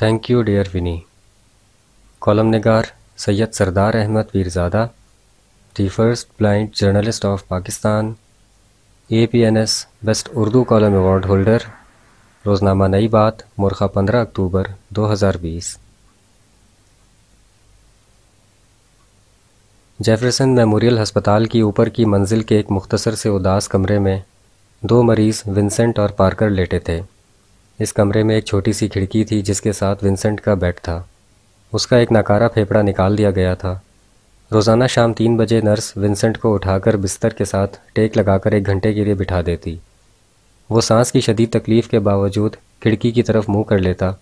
thank you dear Vinny कॉलम नगार Syed Sardar Ahmed Pirzada the first blind journalist of Pakistan A P N S best Urdu column award holder Roznama Nai Baat मुरखा पंद्रह अक्टूबर दो हज़ार बीस जेफरसन मेमोरियल हस्पताल की ऊपर की मंजिल के एक मुख्तसर से उदास कमरे में दो मरीज़ विंसेंट और पार्कर लेटे थे इस कमरे में एक छोटी सी खिड़की थी जिसके साथ विंसेंट का बेड था उसका एक नकारा फेफड़ा निकाल दिया गया था रोज़ाना शाम तीन बजे नर्स विंसेंट को उठाकर बिस्तर के साथ टेक लगाकर एक घंटे के लिए बिठा देती वो सांस की शदीद तकलीफ़ के बावजूद खिड़की की तरफ मुंह कर लेता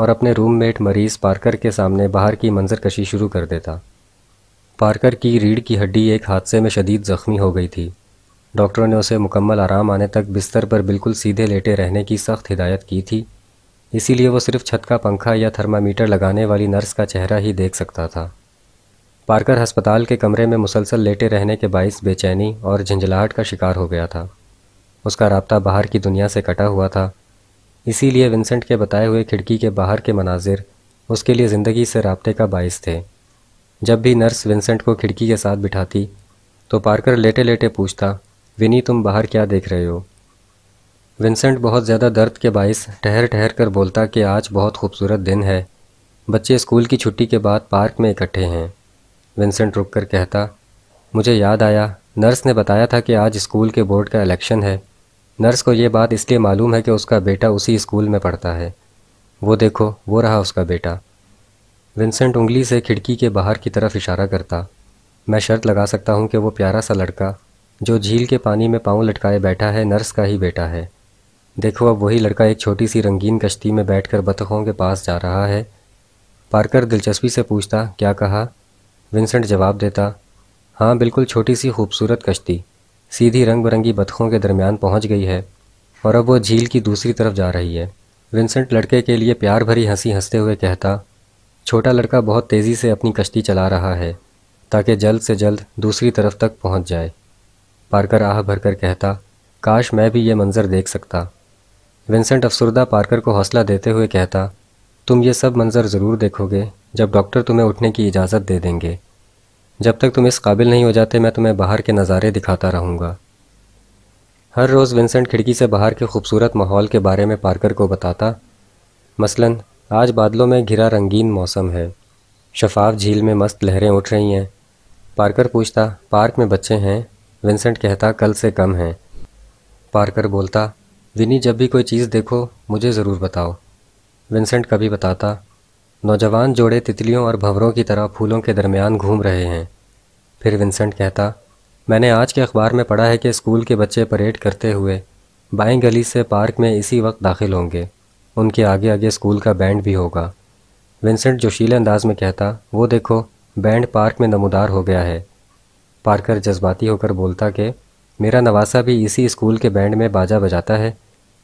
और अपने रूममेट मरीज़ पार्कर के सामने बाहर की मंजरकशी शुरू कर देता पार्कर की रीढ़ की हड्डी एक हादसे में शदीद ज़ख्मी हो गई थी डॉक्टरों ने उसे मुकम्मल आराम आने तक बिस्तर पर बिल्कुल सीधे लेटे रहने की सख्त हिदायत की थी इसीलिए वो सिर्फ छत का पंखा या थर्मामीटर लगाने वाली नर्स का चेहरा ही देख सकता था पार्कर अस्पताल के कमरे में मुसलसल लेटे रहने के बायस बेचैनी और झंझलाहट का शिकार हो गया था उसका रबता बाहर की दुनिया से कटा हुआ था इसीलिए विंसेंट के बताए हुए खिड़की के बाहर के मनाजिर उसके लिए ज़िंदगी से रबते का बायस थे जब भी नर्स विंसेंट को खिड़की के साथ बिठाती तो पार्कर लेटे लेटे पूछता विनी तुम बाहर क्या देख रहे हो विंसेंट बहुत ज़्यादा दर्द के बायस ठहर ठहर कर बोलता कि आज बहुत खूबसूरत दिन है बच्चे स्कूल की छुट्टी के बाद पार्क में इकट्ठे हैं विंसेंट रुक कर कहता मुझे याद आया नर्स ने बताया था कि आज स्कूल के बोर्ड का इलेक्शन है नर्स को ये बात इसलिए मालूम है कि उसका बेटा उसी स्कूल में पढ़ता है वो देखो वो रहा उसका बेटा विंसेंट उंगली से खिड़की के बाहर की तरफ इशारा करता मैं शर्त लगा सकता हूँ कि वो प्यारा सा लड़का जो झील के पानी में पाँव लटकाए बैठा है नर्स का ही बेटा है देखो अब वही लड़का एक छोटी सी रंगीन कश्ती में बैठकर बतखों के पास जा रहा है पार्कर दिलचस्पी से पूछता क्या कहा विंसेंट जवाब देता हाँ बिल्कुल छोटी सी खूबसूरत कश्ती सीधी रंग बिरंगी बतखों के दरमियान पहुंच गई है और अब वो झील की दूसरी तरफ जा रही है विंसेंट लड़के के लिए प्यार भरी हंसी हंसते हुए कहता छोटा लड़का बहुत तेज़ी से अपनी कश्ती चला रहा है ताकि जल्द से जल्द दूसरी तरफ तक पहुंच जाए पार्कर आह भरकर कहता काश मैं भी ये मंज़र देख सकता विंसेंट अफसरदा पार्कर को हौसला देते हुए कहता तुम ये सब मंज़र ज़रूर देखोगे जब डॉक्टर तुम्हें उठने की इजाज़त दे देंगे जब तक तुम इस काबिल नहीं हो जाते मैं तुम्हें बाहर के नज़ारे दिखाता रहूँगा हर रोज़ विंसेंट खिड़की से बाहर के खूबसूरत माहौल के बारे में पार्कर को बताता मसलन आज बादलों में घिरा रंगीन मौसम है शफाफ झील में मस्त लहरें उठ रही हैं पार्कर पूछता पार्क में बच्चे हैं विंसेंट कहता कल से कम है पार्कर बोलता विनी जब भी कोई चीज़ देखो मुझे ज़रूर बताओ विंसेंट कभी बताता नौजवान जोड़े तितलियों और भंवरों की तरह फूलों के दरमियान घूम रहे हैं फिर विंसेंट कहता मैंने आज के अखबार में पढ़ा है कि स्कूल के बच्चे परेड करते हुए बाएं गली से पार्क में इसी वक्त दाखिल होंगे उनके आगे आगे स्कूल का बैंड भी होगा विंसेंट जोशीले अंदाज में कहता वो देखो बैंड पार्क में नमोदार हो गया है पार्कर जज्बाती होकर बोलता कि मेरा नवासा भी इसी स्कूल के बैंड में बाजा बजाता है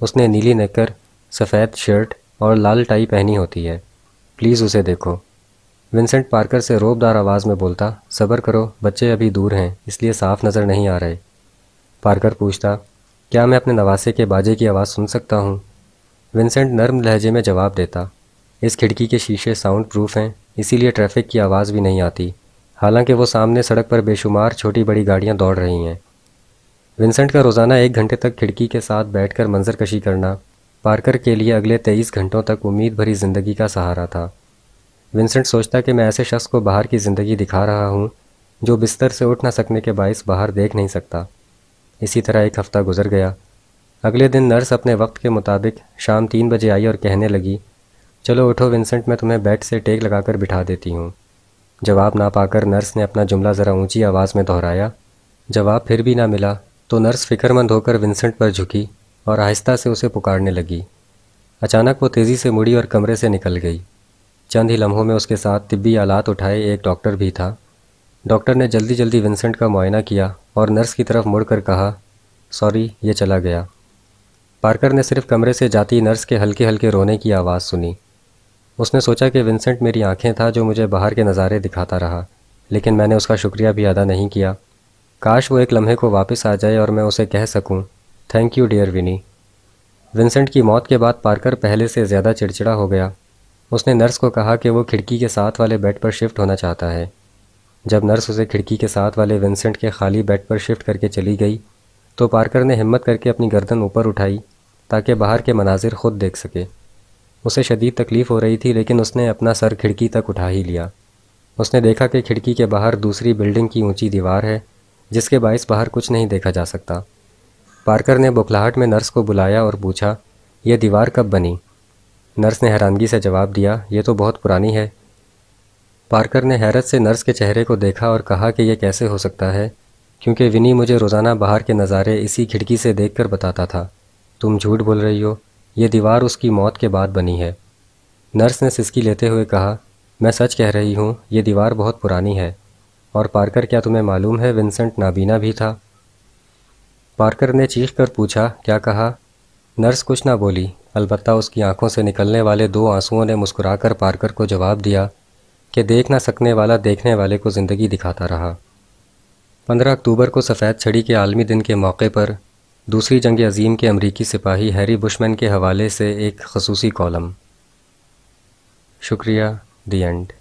उसने नीली नेकर सफ़ेद शर्ट और लाल टाई पहनी होती है प्लीज़ उसे देखो विंसेंट पार्कर से रोबदार आवाज़ में बोलता सब्र करो बच्चे अभी दूर हैं इसलिए साफ नज़र नहीं आ रहे पार्कर पूछता क्या मैं अपने नवासे के बाजे की आवाज़ सुन सकता हूँ विंसेंट नर्म लहजे में जवाब देता इस खिड़की के शीशे साउंड प्रूफ हैं इसीलिए ट्रैफिक की आवाज़ भी नहीं आती हालांकि वो सामने सड़क पर बेशुमार छोटी बड़ी गाड़ियाँ दौड़ रही हैं विंसेंट का रोज़ाना एक घंटे तक खिड़की के साथ बैठकर कर मंजरकशी करना पार्कर के लिए अगले तेईस घंटों तक उम्मीद भरी ज़िंदगी का सहारा था विंसेंट सोचता कि मैं ऐसे शख्स को बाहर की ज़िंदगी दिखा रहा हूँ जो बिस्तर से उठ ना सकने के बायस बाहर देख नहीं सकता इसी तरह एक हफ़्ता गुजर गया अगले दिन नर्स अपने वक्त के मुताबिक शाम तीन बजे आई और कहने लगी चलो उठो विंसेंट मैं तुम्हें बेड से टेक लगाकर बिठा देती हूँ जवाब ना पाकर नर्स ने अपना जुमला ज़रा ऊंची आवाज़ में दोहराया जवाब फिर भी ना मिला तो नर्स फिक्रमंद होकर विंसेंट पर झुकी और आहिस्ता से उसे पुकारने लगी अचानक वो तेज़ी से मुड़ी और कमरे से निकल गई चंद ही लम्हों में उसके साथ तिब्बी आलात उठाए एक डॉक्टर भी था डॉक्टर ने जल्दी जल्दी विंसेंट का मुआयना किया और नर्स की तरफ मुड़कर कहा सॉरी ये चला गया पार्कर ने सिर्फ कमरे से जाती नर्स के हल्के हल्के रोने की आवाज़ सुनी उसने सोचा कि विंसेंट मेरी आंखें था जो मुझे बाहर के नज़ारे दिखाता रहा लेकिन मैंने उसका शुक्रिया भी अदा नहीं किया काश वो एक लम्हे को वापस आ जाए और मैं उसे कह सकूं, thank you dear Vinny Vincent की मौत के बाद पार्कर पहले से ज़्यादा चिड़चिड़ा हो गया उसने नर्स को कहा कि वो खिड़की के साथ वाले बेड पर शिफ्ट होना चाहता है जब नर्स उसे खिड़की के साथ वाले विंसेंट के खाली बेड पर शिफ्ट करके चली गई तो पार्कर ने हिम्मत करके अपनी गर्दन ऊपर उठाई ताकि बाहर के मनाजिर खुद देख सके उसे शदीद तकलीफ़ हो रही थी लेकिन उसने अपना सर खिड़की तक उठा ही लिया उसने देखा कि खिड़की के बाहर दूसरी बिल्डिंग की ऊंची दीवार है जिसके बायस बाहर कुछ नहीं देखा जा सकता पार्कर ने बुखलाहट में नर्स को बुलाया और पूछा यह दीवार कब बनी नर्स ने हैरानगी से जवाब दिया ये तो बहुत पुरानी है पार्कर ने हैरत से नर्स के चेहरे को देखा और कहा कि यह कैसे हो सकता है क्योंकि विनी मुझे रोज़ाना बाहर के नज़ारे इसी खिड़की से देख बताता था तुम झूठ बोल रही हो ये दीवार उसकी मौत के बाद बनी है नर्स ने सिसकी लेते हुए कहा मैं सच कह रही हूँ ये दीवार बहुत पुरानी है और पार्कर क्या तुम्हें मालूम है विंसेंट नाबीना भी था पार्कर ने चीख कर पूछा क्या कहा नर्स कुछ ना बोली अलबत् उसकी आंखों से निकलने वाले दो आंसुओं ने मुस्कुराकर पार्कर को जवाब दिया कि देख ना सकने वाला देखने वाले को ज़िंदगी दिखाता रहा पंद्रह अक्टूबर को सफ़ेद छड़ी के आलमी दिन के मौके पर दूसरी जंग अजीम के अमरीकी सिपाही हैरी बुशमैन के हवाले से एक खसूसी कॉलम शुक्रिया दी एंड